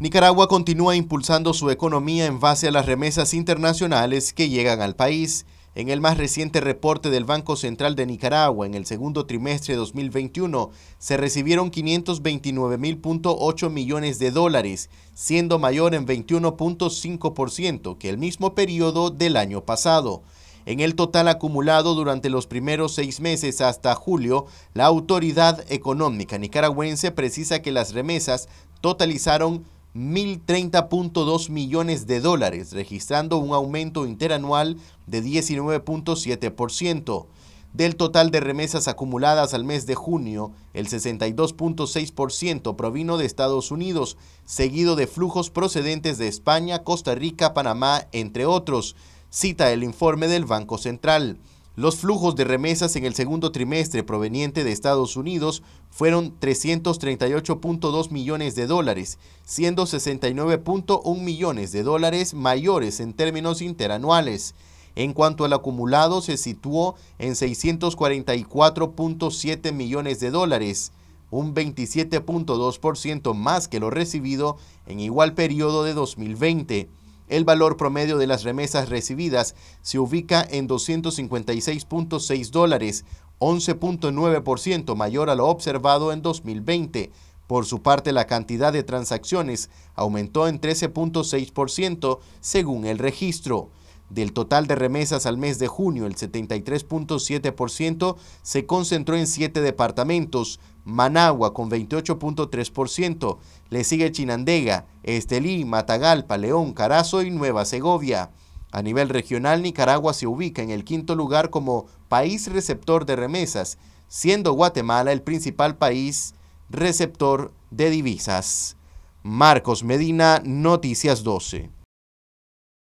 Nicaragua continúa impulsando su economía en base a las remesas internacionales que llegan al país. En el más reciente reporte del Banco Central de Nicaragua, en el segundo trimestre de 2021, se recibieron 529.8 millones de dólares, siendo mayor en 21.5% que el mismo periodo del año pasado. En el total acumulado durante los primeros seis meses hasta julio, la Autoridad Económica Nicaragüense precisa que las remesas totalizaron 1.030.2 millones de dólares, registrando un aumento interanual de 19.7%. Del total de remesas acumuladas al mes de junio, el 62.6% provino de Estados Unidos, seguido de flujos procedentes de España, Costa Rica, Panamá, entre otros, cita el informe del Banco Central. Los flujos de remesas en el segundo trimestre proveniente de Estados Unidos fueron 338.2 millones de dólares, siendo 69.1 millones de dólares mayores en términos interanuales. En cuanto al acumulado, se situó en 644.7 millones de dólares, un 27.2% más que lo recibido en igual periodo de 2020. El valor promedio de las remesas recibidas se ubica en 256.6 dólares, 11.9% mayor a lo observado en 2020. Por su parte, la cantidad de transacciones aumentó en 13.6% según el registro. Del total de remesas al mes de junio, el 73.7% se concentró en siete departamentos, Managua con 28.3%, le sigue Chinandega, Estelí, Matagalpa, León, Carazo y Nueva Segovia. A nivel regional, Nicaragua se ubica en el quinto lugar como país receptor de remesas, siendo Guatemala el principal país receptor de divisas. Marcos Medina, Noticias 12.